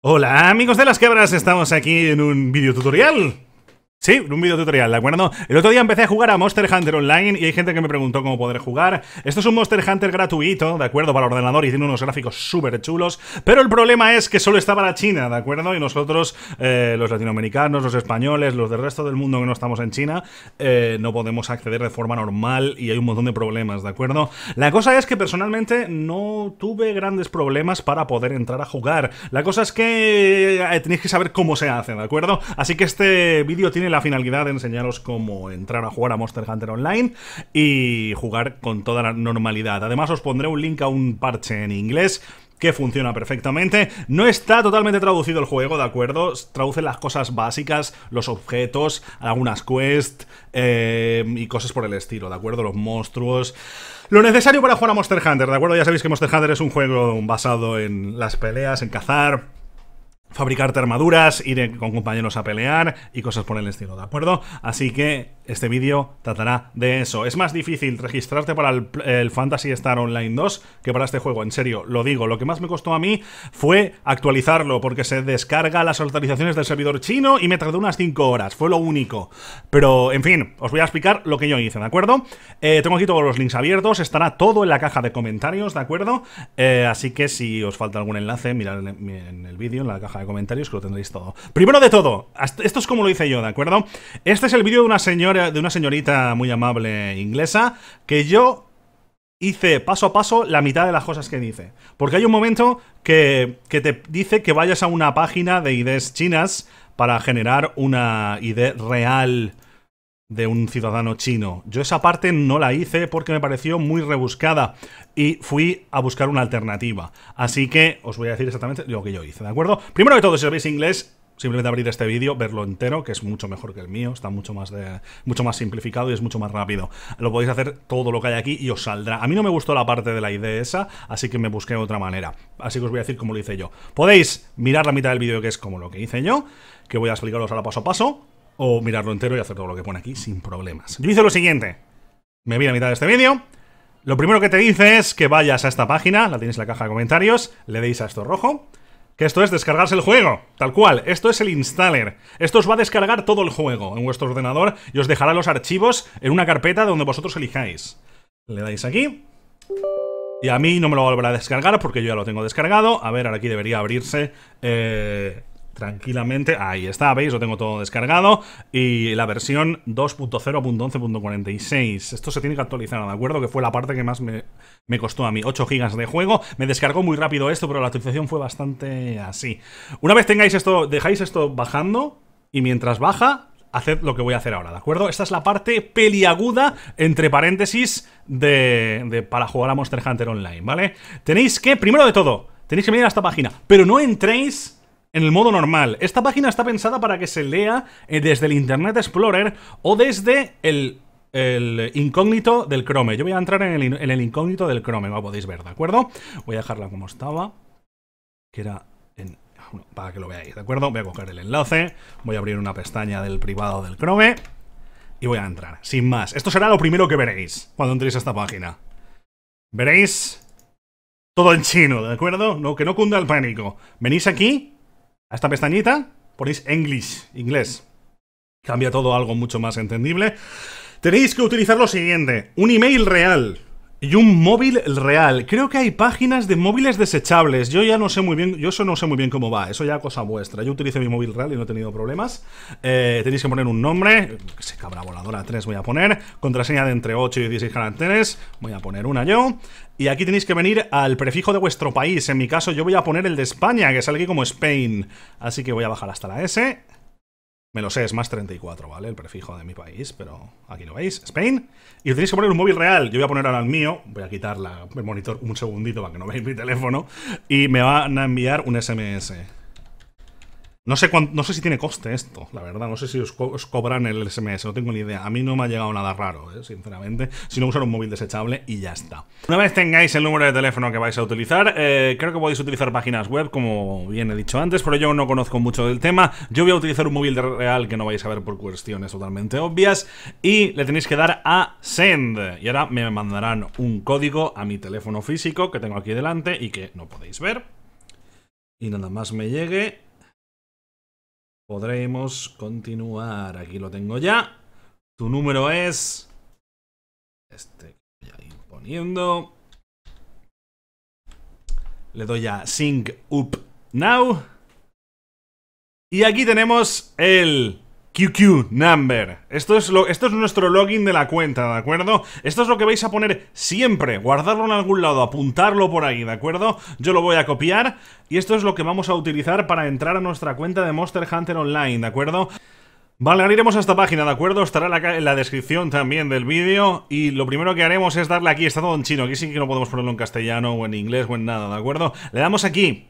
Hola amigos de las quebras, estamos aquí en un video tutorial Sí, un video tutorial, ¿de acuerdo? El otro día empecé a jugar a Monster Hunter Online y hay gente que me preguntó cómo poder jugar. Esto es un Monster Hunter gratuito, ¿de acuerdo? Para ordenador y tiene unos gráficos súper chulos. Pero el problema es que solo estaba la China, ¿de acuerdo? Y nosotros, eh, los latinoamericanos, los españoles, los del resto del mundo que no estamos en China, eh, no podemos acceder de forma normal y hay un montón de problemas, ¿de acuerdo? La cosa es que personalmente no tuve grandes problemas para poder entrar a jugar. La cosa es que eh, tenéis que saber cómo se hace, ¿de acuerdo? Así que este vídeo tiene la finalidad de enseñaros cómo entrar a jugar a Monster Hunter Online y jugar con toda la normalidad. Además os pondré un link a un parche en inglés que funciona perfectamente. No está totalmente traducido el juego, ¿de acuerdo? Traduce las cosas básicas, los objetos, algunas quests eh, y cosas por el estilo, ¿de acuerdo? Los monstruos. Lo necesario para jugar a Monster Hunter, ¿de acuerdo? Ya sabéis que Monster Hunter es un juego basado en las peleas, en cazar fabricarte armaduras, ir con compañeros a pelear y cosas por el estilo, ¿de acuerdo? Así que este vídeo tratará de eso. Es más difícil registrarte para el, Fantasy Star Online 2 que para este juego, en serio, lo digo. Lo que más me costó a mí fue actualizarlo, porque se descarga las actualizaciones del servidor chino y me tardó unas 5 horas, fue lo único. Pero, en fin, os voy a explicar lo que yo hice, ¿de acuerdo? Eh, tengo aquí todos los links abiertos, estará todo en la caja de comentarios, ¿de acuerdo? Eh, así que si os falta algún enlace, mirad en el vídeo, en la caja de comentarios, que lo tendréis todo. Primero de todo, esto es como lo hice yo, ¿de acuerdo? Este es el vídeo de una señora de una señorita muy amable inglesa que yo hice paso a paso la mitad de las cosas que dice. Porque hay un momento que, te dice que vayas a una página de ideas chinas para generar una idea real de un ciudadano chino. Yo esa parte no la hice porque me pareció muy rebuscada y fui a buscar una alternativa. Así que os voy a decir exactamente lo que yo hice, ¿de acuerdo? Primero de todo, si sabéis inglés, simplemente abrir este vídeo, verlo entero, que es mucho mejor que el mío, está mucho más, de, mucho más simplificado y es mucho más rápido. Lo podéis hacer todo lo que hay aquí y os saldrá. A mí no me gustó la parte de la idea esa, así que me busqué otra manera. Así que os voy a decir cómo lo hice yo. Podéis mirar la mitad del vídeo, que es como lo que hice yo, que voy a explicaros ahora paso a paso, o mirarlo entero y hacer todo lo que pone aquí sin problemas. Yo hice lo siguiente. Me vi la mitad de este vídeo, lo primero que te dice es que vayas a esta página, la tienes en la caja de comentarios, le deis a esto rojo, que esto es descargarse el juego, tal cual. Esto es el installer. Esto os va a descargar todo el juego en vuestro ordenador y os dejará los archivos en una carpeta donde vosotros elijáis. Le dais aquí. Y a mí no me lo volverá a descargar porque yo ya lo tengo descargado. A ver, ahora aquí debería abrirse eh, tranquilamente. Ahí está, veis, lo tengo todo descargado. Y la versión 2.0.11.46. Esto se tiene que actualizar, ¿de acuerdo? Que fue la parte que más me, costó a mí. 8 GB de juego. Me descargó muy rápido esto, pero la actualización fue bastante así. Una vez tengáis esto, dejáis esto bajando. Y mientras baja, haced lo que voy a hacer ahora, ¿de acuerdo? Esta es la parte peliaguda, entre paréntesis, de, de, para jugar a Monster Hunter Online, ¿vale? Tenéis que, primero de todo, tenéis que venir a esta página, pero no entréis en el modo normal. Esta página está pensada para que se lea eh, desde el Internet Explorer o desde el, incógnito del Chrome. Yo voy a entrar en el, incógnito del Chrome, lo podéis ver, ¿de acuerdo? Voy a dejarla como estaba, que era en, ah, para que lo veáis, ¿de acuerdo? Voy a coger el enlace, voy a abrir una pestaña del privado del Chrome y voy a entrar, sin más. Esto será lo primero que veréis cuando entréis a esta página. Veréis todo en chino, ¿de acuerdo? No, que no cunda el pánico. Venís aquí a esta pestañita ponéis English, inglés. Cambia todo algo mucho más entendible. Tenéis que utilizar lo siguiente, un email real y un móvil real. Creo que hay páginas de móviles desechables. Yo ya no sé muy bien, yo eso no sé muy bien cómo va, eso ya cosa vuestra. Yo utilicé mi móvil real y no he tenido problemas. Eh, tenéis que poner un nombre, que se cabra voladora 3 voy a poner, contraseña de entre 8 y 16 caracteres, voy a poner una yo. Y aquí tenéis que venir al prefijo de vuestro país. En mi caso yo voy a poner el de España, que sale aquí como Spain. Así que voy a bajar hasta la S. Me lo sé, es más 34, ¿vale? El prefijo de mi país, pero aquí lo veis, Spain. Y tenéis que poner un móvil real. Yo voy a poner ahora el mío. Voy a quitar el monitor un segundito para que no veáis mi teléfono. Y me van a enviar un SMS. No sé, no sé si tiene coste esto, la verdad. No sé si os, cobran el SMS, no tengo ni idea. A mí no me ha llegado nada raro, ¿eh? sinceramente. Si no, usar un móvil desechable y ya está. Una vez tengáis el número de teléfono que vais a utilizar, eh, creo que podéis utilizar páginas web, como bien he dicho antes, pero yo no conozco mucho del tema. Yo voy a utilizar un móvil de real que no vais a ver por cuestiones totalmente obvias. Y le tenéis que dar a Send. Y ahora me mandarán un código a mi teléfono físico que tengo aquí delante y que no podéis ver. Y nada más me llegue, podremos continuar. Aquí lo tengo ya. Tu número es... Este voy a ir poniendo. Le doy a Sync Up Now. Y aquí tenemos el QQ number. Esto es, nuestro login de la cuenta, ¿de acuerdo? Esto es lo que vais a poner siempre, guardarlo en algún lado, apuntarlo por ahí, ¿de acuerdo? Yo lo voy a copiar y esto es lo que vamos a utilizar para entrar a nuestra cuenta de Monster Hunter Online, ¿de acuerdo? Vale, ahora iremos a esta página, ¿de acuerdo? Estará en la descripción también del vídeo Y lo primero que haremos es darle aquí, está todo en chino Aquí sí que no podemos ponerlo en castellano o en inglés o en nada, ¿de acuerdo? Le damos aquí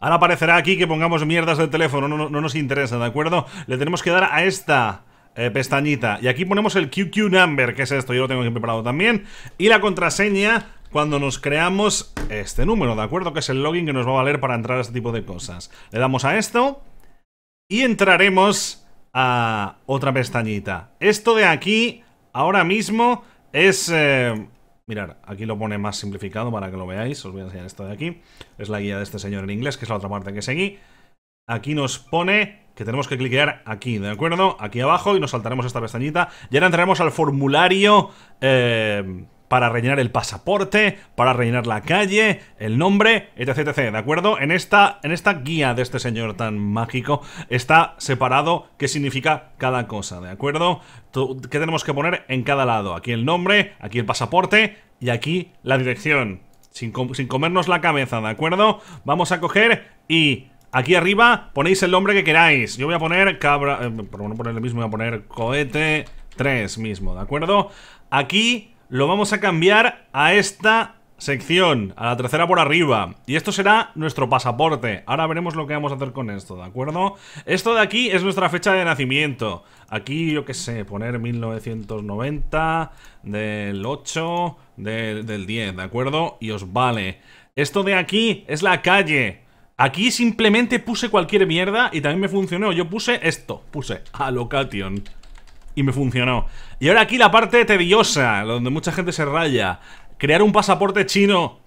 Ahora aparecerá aquí que pongamos mierdas del teléfono, no, nos interesa, ¿de acuerdo? Le tenemos que dar a esta eh, pestañita. Y aquí ponemos el QQ number, que es esto, yo lo tengo aquí preparado también. Y la contraseña cuando nos creamos este número, ¿de acuerdo? Que es el login que nos va a valer para entrar a este tipo de cosas. Le damos a esto y entraremos a otra pestañita. Esto de aquí, ahora mismo, es... Eh, Mirar, aquí lo pone más simplificado para que lo veáis. Os voy a enseñar esto de aquí. Es la guía de este señor en inglés, que es la otra parte que seguí. Aquí nos pone que tenemos que cliquear aquí, ¿de acuerdo? Aquí abajo y nos saltaremos esta pestañita. Y ahora entraremos al formulario... Eh, para rellenar el pasaporte, para rellenar la calle, el nombre, etc, etc, ¿de acuerdo? En esta, en esta guía de este señor tan mágico está separado qué significa cada cosa, ¿de acuerdo? ¿Qué tenemos que poner en cada lado? Aquí el nombre, aquí el pasaporte y aquí la dirección. Sin, sin comernos la cabeza, ¿de acuerdo? Vamos a coger y Aquí arriba ponéis el nombre que queráis. Yo voy a poner cabra... Eh, por no poner el mismo, voy a poner cohete 3 mismo, ¿de acuerdo? Aquí lo vamos a cambiar a esta sección, a la tercera por arriba. Y esto será nuestro pasaporte. Ahora veremos lo que vamos a hacer con esto, ¿de acuerdo? Esto de aquí es nuestra fecha de nacimiento. Aquí, yo qué sé, poner 1990, del 8, del 10, ¿de acuerdo? Y os vale. Esto de aquí es la calle. Aquí simplemente puse cualquier mierda y también me funcionó. Yo puse esto, puse location y me funcionó. Y ahora aquí la parte tediosa, donde mucha gente se raya. Crear un pasaporte chino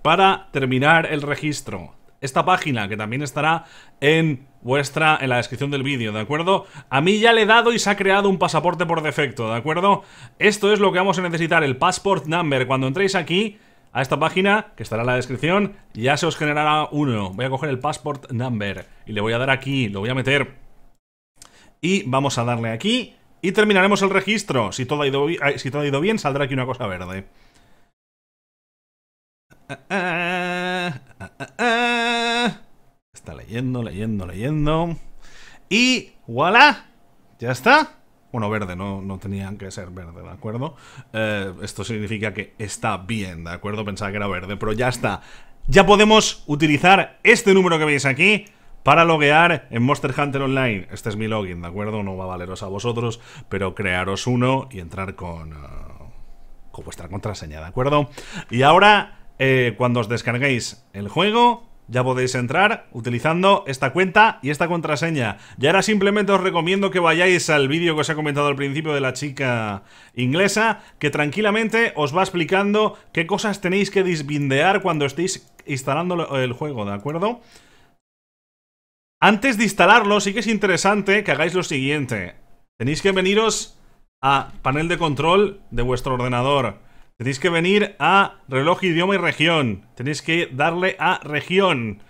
para terminar el registro. Esta página, que también estará en vuestra en la descripción del vídeo, ¿de acuerdo? A mí ya le he dado y se ha creado un pasaporte por defecto, ¿de acuerdo? Esto es lo que vamos a necesitar, el passport number. Cuando entréis aquí, a esta página, que estará en la descripción, ya se os generará uno. Voy a coger el passport number y le voy a dar aquí, lo voy a meter. Y vamos a darle aquí y terminaremos el registro. Si todo ha ido, si bien, saldrá aquí una cosa verde. Está leyendo, leyendo, leyendo. Y voilà. Ya está. Bueno, verde, no, no tenían que ser verde, ¿de acuerdo? Eh, esto significa que está bien, ¿de acuerdo? Pensaba que era verde, pero ya está. Ya podemos utilizar este número que veis aquí para loguear en Monster Hunter Online, este es mi login, ¿de acuerdo? No va a valeros a vosotros, pero crearos uno y entrar con, eh, vuestra contraseña, ¿de acuerdo? Y ahora, eh, cuando os descarguéis el juego, ya podéis entrar utilizando esta cuenta y esta contraseña. Y ahora simplemente os recomiendo que vayáis al vídeo que os he comentado al principio de la chica inglesa, que tranquilamente os va explicando qué cosas tenéis que disbindear cuando estéis instalando el juego, ¿de acuerdo? Antes de instalarlo, sí que es interesante que hagáis lo siguiente. Tenéis que veniros a panel de control de vuestro ordenador. Tenéis que venir a reloj, idioma y región. Tenéis que darle a región.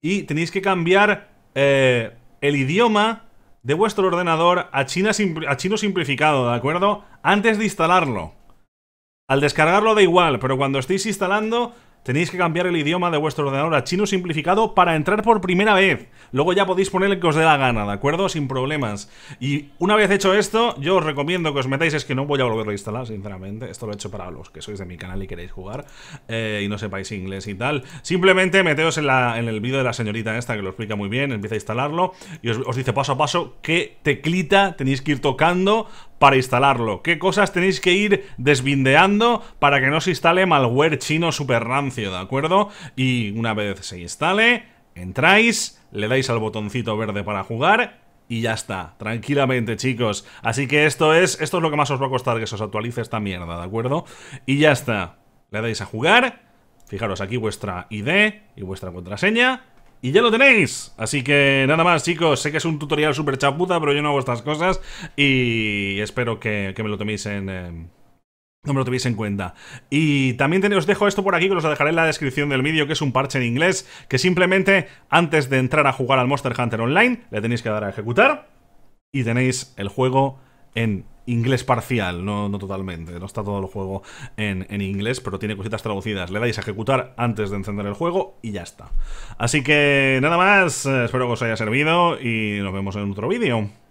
Y tenéis que cambiar eh, el idioma de vuestro ordenador a, a chino simplificado, ¿de acuerdo? Antes de instalarlo. Al descargarlo da igual, pero cuando estéis instalando Tenéis que cambiar el idioma de vuestro ordenador a chino simplificado para entrar por primera vez. Luego ya podéis poner el que os dé la gana, ¿de acuerdo? Sin problemas. Y una vez hecho esto, yo os recomiendo que os metáis. Es que no voy a volver a instalar, sinceramente. Esto lo he hecho para los que sois de mi canal y queréis jugar eh, y no sepáis inglés y tal. Simplemente meteos en, el vídeo de la señorita esta que lo explica muy bien. Empieza a instalarlo y os dice paso a paso qué teclita tenéis que ir tocando para instalarlo, qué cosas tenéis que ir desvindeando para que no se instale malware chino super rancio, ¿de acuerdo? Y una vez se instale, entráis, le dais al botoncito verde para jugar y ya está, tranquilamente chicos Así que esto es, esto es lo que más os va a costar Que se os actualice esta mierda, ¿de acuerdo? Y ya está, le dais a jugar Fijaros aquí vuestra ID y vuestra contraseña y ya lo tenéis. Así que nada más, chicos. Sé que es un tutorial súper chaputa, pero yo no hago estas cosas. Y espero que, me lo toméis en... No eh, me lo tuviese en cuenta. Y también os dejo esto por aquí, que os lo dejaré en la descripción del vídeo, que es un parche en inglés, que simplemente antes de entrar a jugar al Monster Hunter Online, le tenéis que dar a ejecutar y tenéis el juego en inglés parcial, no, totalmente. No está todo el juego en, en, inglés, pero tiene cositas traducidas. Le dais a ejecutar antes de encender el juego y ya está. Así que nada más, eh, espero que os haya servido y nos vemos en otro vídeo.